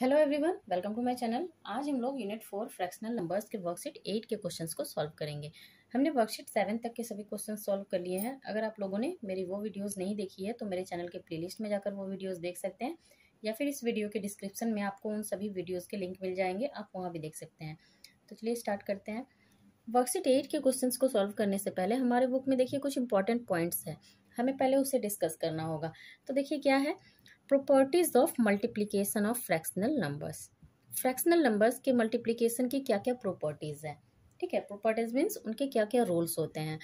hello everyone welcome to my channel आज हम लोग यूनिट फोर फ्रैक्शनल नंबर्स के वर्कशीट एट के क्वेश्चंस को सॉल्व करेंगे हमने वर्कशीट सेवन तक के सभी क्वेश्चन सॉल्व कर लिए हैं अगर आप लोगों ने मेरी वो वीडियोस नहीं देखी है तो मेरे चैनल के प्लेलिस्ट में जाकर वो वीडियोस देख सकते हैं या फिर इस वीडियो के डिस्क्रिप्शन में आपको उन सभी वीडियोज़ के लिंक मिल जाएंगे आप वहाँ भी देख सकते हैं तो चलिए स्टार्ट करते हैं वर्कशीट एट के क्वेश्चन को सॉल्व करने से पहले हमारे बुक में देखिए कुछ इंपॉर्टेंट पॉइंट्स हैं हमें पहले उसे डिस्कस करना होगा तो देखिए क्या है properties of multiplication of fractional numbers fractional numbers के मल्टीप्लीकेशन की क्या क्या प्रॉपर्टीज़ है ठीक है प्रॉपर्टीज़ मीन्स उनके क्या क्या रूल्स होते हैं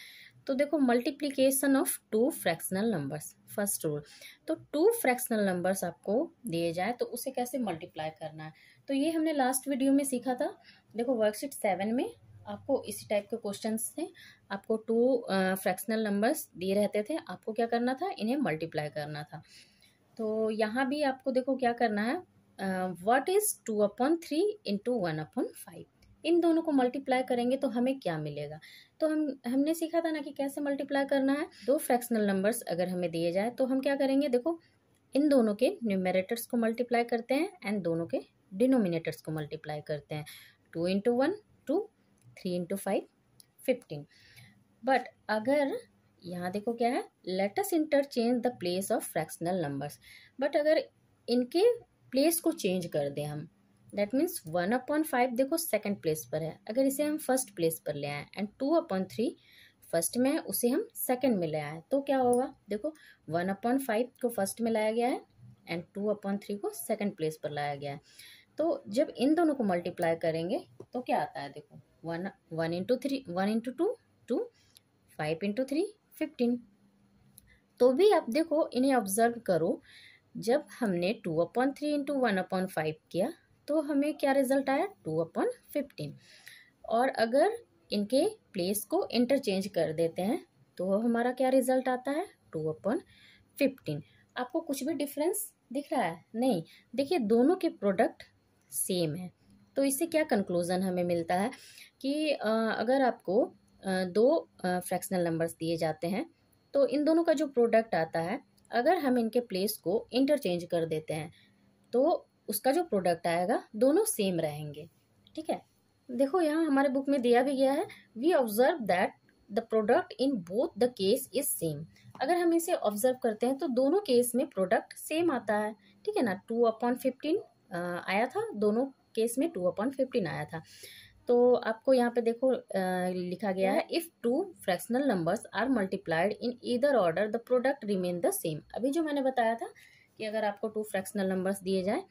तो देखो multiplication of two fractional numbers first rule तो टू फ्रैक्शनल नंबर्स आपको दिए जाए तो उसे कैसे मल्टीप्लाई करना है तो ये हमने लास्ट वीडियो में सीखा था देखो वर्कशीट सेवन में आपको इसी टाइप के क्वेश्चन थे आपको टू फ्रैक्शनल नंबर्स दिए रहते थे आपको क्या करना था इन्हें मल्टीप्लाई करना था तो यहाँ भी आपको देखो क्या करना है what is two upon three into one upon five इन दोनों को मल्टीप्लाई करेंगे तो हमें क्या मिलेगा तो हम हमने सीखा था ना कि कैसे मल्टीप्लाई करना है दो फ्रैक्शनल नंबर्स अगर हमें दिए जाए तो हम क्या करेंगे देखो इन दोनों के न्यूमेरेटर्स को मल्टीप्लाई करते हैं एंड दोनों के डिनोमिनेटर्स को मल्टीप्लाई करते हैं two into one two three into five fifteen but अगर यहाँ देखो क्या है let's interchange the place of fractional numbers but अगर इनके प्लेस को चेंज कर दें हम that means one upon five देखो सेकेंड प्लेस पर है अगर इसे हम फर्स्ट प्लेस पर ले आएँ and two upon three first में है उसे हम सेकेंड में ले आए तो क्या होगा देखो वन अपॉन फाइव को फर्स्ट में लाया गया है एंड टू अपॉन थ्री को सेकेंड प्लेस पर लाया गया है तो जब इन दोनों को मल्टीप्लाई करेंगे तो क्या आता है देखो one one into three one into two two five into three fifteen तो भी आप देखो इन्हें ऑब्जर्व करो जब हमने two upon three into one upon five किया तो हमें क्या रिजल्ट आया टू अपॉन फिफ्टीन और अगर इनके प्लेस को इंटरचेंज कर देते हैं तो हमारा क्या रिजल्ट आता है टू अपॉन फिफ्टीन आपको कुछ भी डिफरेंस दिख रहा है नहीं देखिए दोनों के प्रोडक्ट सेम है तो इससे क्या कंक्लूज़न हमें मिलता है कि अगर आपको दो फ्रैक्शनल नंबर्स दिए जाते हैं तो इन दोनों का जो प्रोडक्ट आता है अगर हम इनके प्लेस को इंटरचेंज कर देते हैं तो उसका जो प्रोडक्ट आएगा दोनों सेम रहेंगे ठीक है देखो यहाँ हमारे बुक में दिया भी गया है we observe that the product in both the case is same अगर हम इसे ऑब्जर्व करते हैं तो दोनों केस में प्रोडक्ट सेम आता है ठीक है ना टू अपॉइंट फिफ्टीन आया था दोनों केस में टू अपॉइंट फिफ्टीन आया था तो आपको यहाँ पे देखो आ, लिखा गया है if two fractional numbers are multiplied in either order the product remain the same अभी जो मैंने बताया था कि अगर आपको टू फ्रैक्शनल नंबर्स दिए जाए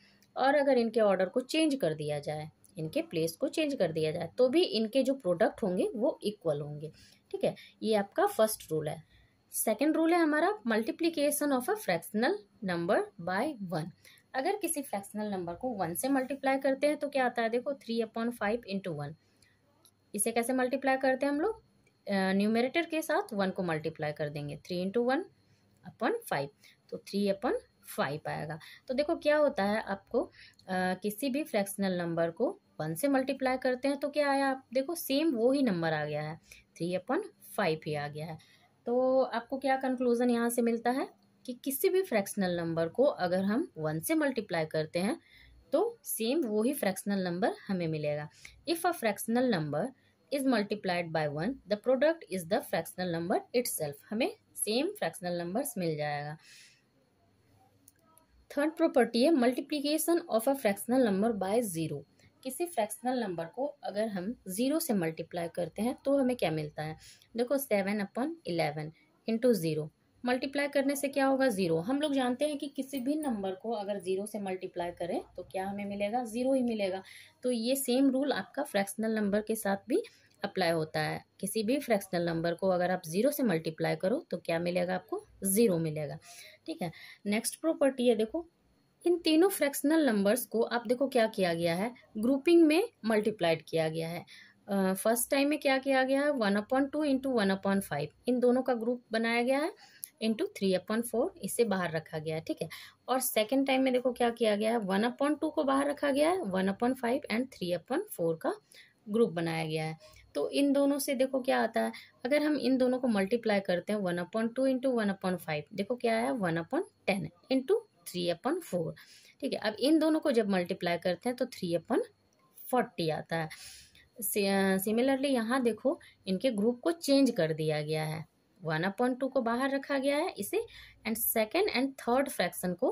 और अगर इनके ऑर्डर को चेंज कर दिया जाए इनके प्लेस को चेंज कर दिया जाए तो भी इनके जो प्रोडक्ट होंगे वो इक्वल होंगे ठीक है ये आपका फर्स्ट रूल है सेकेंड रूल है हमारा multiplication of a fractional number by one अगर किसी फ्रैक्शनल नंबर को वन से मल्टीप्लाई करते हैं तो क्या आता है देखो three upon five into one इसे कैसे मल्टीप्लाई करते हैं हम लोग न्यूमेरेटर के साथ वन को मल्टीप्लाई कर देंगे three into one upon five तो थ्री अपन फाइव आएगा तो देखो क्या होता है आपको आ, किसी भी फ्रैक्शनल नंबर को वन से मल्टीप्लाई करते हैं तो क्या आया आप देखो सेम वो ही नंबर आ गया है थ्री अपन फाइव ही आ गया है तो आपको क्या कंक्लूज़न यहाँ से मिलता है कि किसी भी फ्रैक्शनल नंबर को अगर हम वन से मल्टीप्लाई करते हैं तो सेम वो ही फ्रैक्शनल नंबर हमें मिलेगा if a fractional number is multiplied by one the product is the fractional number itself हमें सेम फ्रैक्शनल नंबर्स मिल जाएगा थर्ड प्रॉपर्टी है multiplication of a fractional number by zero किसी फ्रैक्शनल नंबर को अगर हम ज़ीरो से मल्टीप्लाई करते हैं तो हमें क्या मिलता है देखो seven upon eleven into zero multiply करने से क्या होगा ज़ीरो हम लोग जानते हैं कि किसी भी नंबर को अगर ज़ीरो से मल्टीप्लाई करें तो क्या हमें मिलेगा ज़ीरो ही मिलेगा तो ये सेम रूल आपका फ्रैक्शनल नंबर के साथ भी अप्लाई होता है किसी भी फ्रैक्शनल नंबर को अगर आप ज़ीरो से मल्टीप्लाई करो तो क्या मिलेगा आपको ज़ीरो मिलेगा ठीक है नेक्स्ट प्रॉपर्टी है देखो इन तीनों फ्रैक्शनल नंबर्स को आप देखो क्या किया गया है ग्रुपिंग में मल्टीप्लाइड किया गया है फर्स्ट uh, टाइम में क्या किया गया है one upon two into one upon five इन दोनों का ग्रुप बनाया गया है इंटू थ्री अपॉन फोर इसे बाहर रखा गया है ठीक है और सेकेंड टाइम में देखो क्या किया गया है वन अपॉन टू को बाहर रखा गया है one upon five and three upon four का ग्रुप बनाया गया है तो इन दोनों से देखो क्या आता है अगर हम इन दोनों को मल्टीप्लाई करते हैं one upon two into one upon five देखो क्या है one upon ten into three upon four ठीक है अब इन दोनों को जब मल्टीप्लाई करते हैं तो थ्री अपॉन फोर्टी आता है सिमिलरली यहाँ देखो इनके ग्रुप को चेंज कर दिया गया है वन अपॉइंट टू को बाहर रखा गया है इसे and second and third fraction को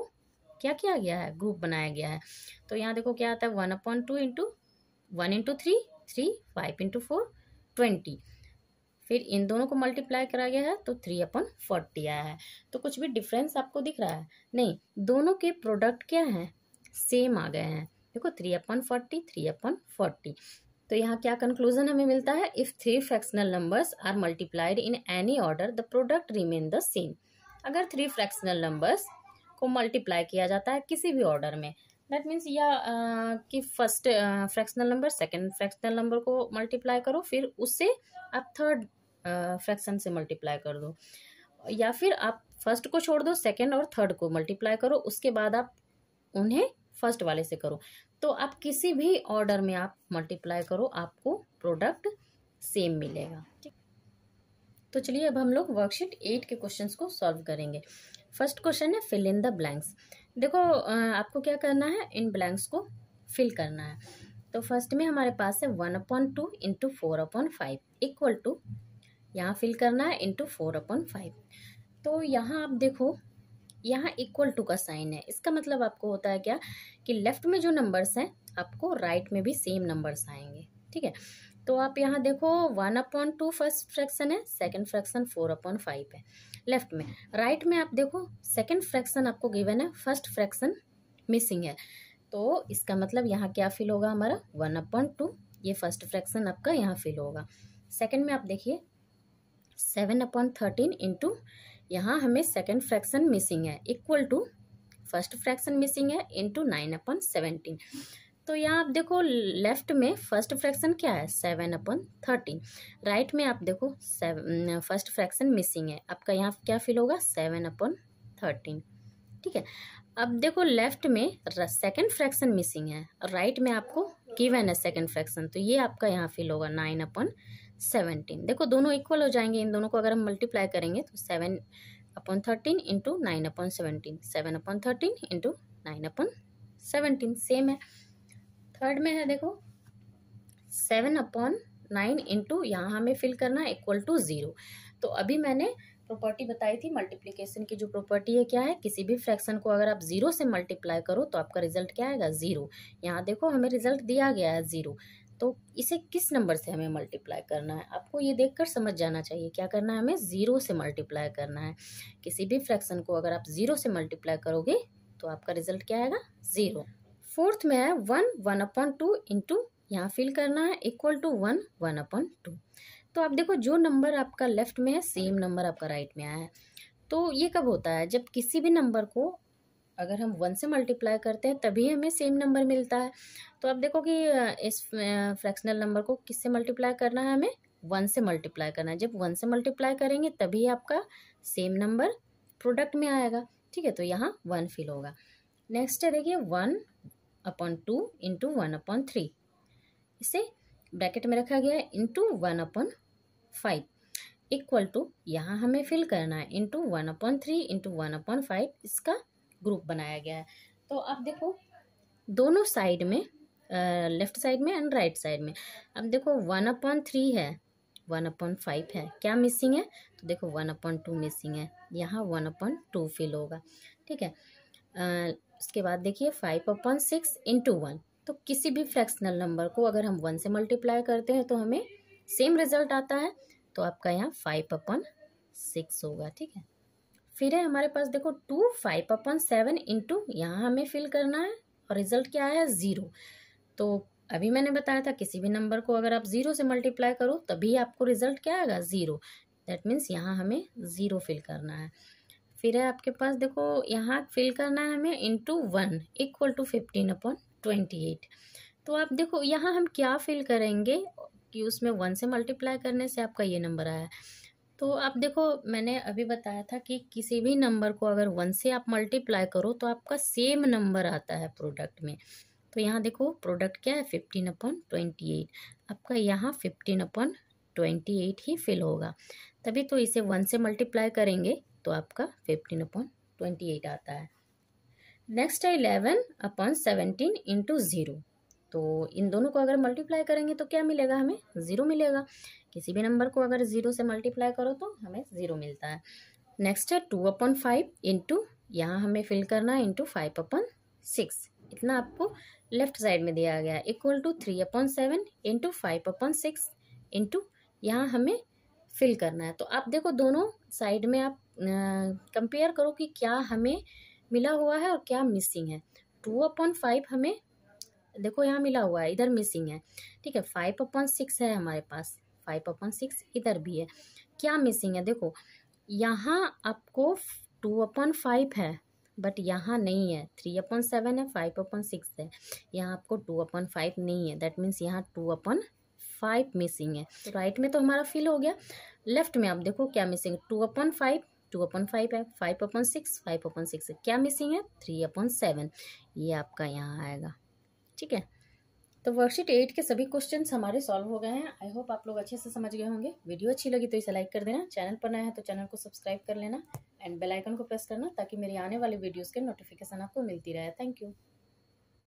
क्या किया गया है ग्रुप बनाया गया है तो यहाँ देखो क्या आता है one upon two into one into three three five into four twenty फिर इन दोनों को मल्टीप्लाई करा गया है तो थ्री अपन फोर्टी आया है तो कुछ भी डिफरेंस आपको दिख रहा है नहीं दोनों के प्रोडक्ट क्या हैं सेम आ गए हैं देखो three upon forty three upon forty तो यहाँ क्या कंक्लूजन हमें मिलता है if three fractional numbers are multiplied in any order the product remain the same अगर थ्री फ्रैक्शनल नंबर्स को मल्टीप्लाई किया जाता है किसी भी ऑर्डर में दैट मीन्स या कि first fractional number second fractional number को मल्टीप्लाई करो फिर उससे आप थर्ड फ्रैक्शन से मल्टीप्लाई कर दो या फिर आप फर्स्ट को छोड़ दो सेकेंड और थर्ड को मल्टीप्लाई करो उसके बाद आप उन्हें फर्स्ट वाले से करो तो आप किसी भी ऑर्डर में आप मल्टीप्लाई करो आपको प्रोडक्ट सेम मिलेगा ठीक तो चलिए अब हम लोग वर्कशीट एट के क्वेश्चंस को सॉल्व करेंगे फर्स्ट क्वेश्चन है फिल इन द ब्लैंक्स देखो आपको क्या करना है इन ब्लैंक्स को फिल करना है तो फर्स्ट में हमारे पास है one upon two into four upon five equal to यहाँ फिल करना है इंटू फोर अपॉन फाइव तो यहाँ आप देखो यहाँ इक्वल टू का साइन है इसका मतलब आपको होता है क्या कि लेफ्ट में जो नंबर्स हैं आपको राइट में भी सेम नंबर्स आएंगे ठीक है तो आप यहाँ देखो one upon two first fraction है second fraction four upon five है लेफ्ट में राइट right में आप देखो सेकंड फ्रैक्शन आपको गिवन है फर्स्ट फ्रैक्शन मिसिंग है तो इसका मतलब यहाँ क्या फिल होगा हमारा वन अपॉन टू ये फर्स्ट फ्रैक्शन आपका यहाँ फिल होगा सेकेंड में आप देखिए सेवन अपॉन थर्टीन इंटू यहाँ हमें सेकेंड फ्रैक्शन मिसिंग है equal to first fraction missing है इंटू नाइन अपन सेवनटीन तो यहाँ आप देखो लेफ्ट में फर्स्ट फ्रैक्शन क्या है सेवन अपन थर्टीन राइट में आप देखो सेवन फर्स्ट फ्रैक्शन मिसिंग है आपका यहाँ क्या फील होगा सेवन अपन थर्टीन ठीक है अब देखो लेफ्ट में सेकंड फ्रैक्शन मिसिंग है राइट में आपको गिवन है सेकंड फ्रैक्शन तो ये आपका यहाँ फील होगा नाइन अपन सेवनटीन देखो दोनों इक्वल हो जाएंगे इन दोनों को अगर हम मल्टीप्लाई करेंगे तो seven upon thirteen into nine upon seventeen seven upon thirteen into nine upon seventeen same है थर्ड में है देखो सेवन अपॉन नाइन इंटू यहाँ हमें फिल करना है इक्वल टू ज़ीरो तो अभी मैंने प्रॉपर्टी बताई थी मल्टीप्लिकेशन की जो प्रॉपर्टी है क्या है किसी भी फ्रैक्शन को अगर आप जीरो से मल्टीप्लाई करो तो आपका रिजल्ट क्या आएगा जीरो यहाँ देखो हमें रिजल्ट दिया गया है जीरो तो इसे किस नंबर से हमें मल्टीप्लाई करना है आपको ये देखकर समझ जाना चाहिए क्या करना है हमें ज़ीरो से मल्टीप्लाई करना है किसी भी फ्रैक्शन को अगर आप ज़ीरो से मल्टीप्लाई करोगे तो आपका रिजल्ट क्या आएगा ज़ीरो फोर्थ में है one one upon two into यहाँ फिल करना है equal to one one upon two तो आप देखो जो नंबर आपका लेफ्ट में है सेम नंबर आपका राइट में आया है तो ये कब होता है जब किसी भी नंबर को अगर हम वन से मल्टीप्लाई करते हैं तभी हमें सेम नंबर मिलता है तो आप देखो कि इस फ्रैक्शनल नंबर को किससे मल्टीप्लाई करना है हमें वन से मल्टीप्लाई करना है जब वन से मल्टीप्लाई करेंगे तभी आपका सेम नंबर प्रोडक्ट में आएगा ठीक है तो यहाँ वन फिल होगा नेक्स्ट है देखिए one upon two into one upon three इसे ब्रैकेट में रखा गया है into one upon five equal to यहाँ हमें फिल करना है into one upon three into one upon five इसका ग्रुप बनाया गया है तो अब देखो दोनों साइड में लेफ्ट साइड में एंड राइट साइड में अब देखो वन अपॉन थ्री है वन अपॉन फाइव है क्या मिसिंग है तो देखो वन अपॉन टू मिसिंग है यहाँ वन अपॉन टू फिल होगा ठीक है आ, उसके बाद देखिए five upon six into one तो किसी भी फ्रैक्शनल नंबर को अगर हम वन से मल्टीप्लाई करते हैं तो हमें सेम रिजल्ट आता है तो आपका यहाँ फाइव अपॉन सिक्स होगा ठीक है फिर है हमारे पास देखो two five upon seven into यहाँ हमें फिल करना है और रिजल्ट क्या आया ज़ीरो तो अभी मैंने बताया था किसी भी नंबर को अगर आप ज़ीरो से मल्टीप्लाई करो तभी आपको रिजल्ट क्या आएगा ज़ीरो दैट मीन्स यहाँ हमें ज़ीरो फिल करना है फिर है आपके पास देखो यहाँ फिल करना है हमें into one equal to fifteen upon twenty eight तो आप देखो यहाँ हम क्या फिल करेंगे कि उसमें वन से मल्टीप्लाई करने से आपका ये नंबर आया है तो आप देखो मैंने अभी बताया था कि किसी भी नंबर को अगर वन से आप मल्टीप्लाई करो तो आपका सेम नंबर आता है प्रोडक्ट में तो यहाँ देखो प्रोडक्ट क्या है फिफ्टीन अपॉन ट्वेंटी एट आपका यहाँ फिफ्टीन अपॉन ट्वेंटी एट ही फिल होगा तभी तो इसे वन से मल्टीप्लाई करेंगे तो आपका फिफ्टीन अपॉन ट्वेंटी एट आता है नेक्स्ट है eleven upon seventeen into zero तो इन दोनों को अगर मल्टीप्लाई करेंगे तो क्या मिलेगा हमें ज़ीरो मिलेगा किसी भी नंबर को अगर ज़ीरो से मल्टीप्लाई करो तो हमें ज़ीरो मिलता है नेक्स्ट है टू अपॉन फाइव इंटू यहाँ हमें फिल करना है इंटू फाइव अपॉन सिक्स इतना आपको लेफ्ट साइड में दिया गया है equal to three upon seven into five upon six into यहाँ हमें फिल करना है तो आप देखो दोनों साइड में आप कंपेयर करो कि क्या हमें मिला हुआ है और क्या मिसिंग है टू अपॉन फाइव हमें देखो यहाँ मिला हुआ है इधर मिसिंग है ठीक है फाइव अपॉन सिक्स है हमारे पास फाइव अपॉन सिक्स इधर भी है क्या मिसिंग है देखो यहाँ आपको टू अपॉन फाइव है बट यहाँ नहीं है थ्री अपॉन सेवन है फाइव अपॉन सिक्स है यहाँ आपको टू अपॉन फाइव नहीं है दैट मीन्स यहाँ टू अपॉन फाइव मिसिंग है राइट तो right में तो हमारा फिल हो गया लेफ्ट में आप देखो क्या missing two upon five two upon five है five upon six five upon six क्या मिसिंग है थ्री अपॉन सेवन ये आपका यहाँ आएगा ठीक है तो वर्कशीट एट के सभी क्वेश्चन हमारे सॉल्व हो गए हैं आई होप आप लोग अच्छे से समझ गए होंगे वीडियो अच्छी लगी तो इसे लाइक कर देना चैनल पर नया है तो चैनल को सब्सक्राइब कर लेना एंड बेलाइकन को प्रेस करना ताकि मेरी आने वाली वीडियोज़ के नोटिफिकेशन आपको मिलती रहे थैंक यू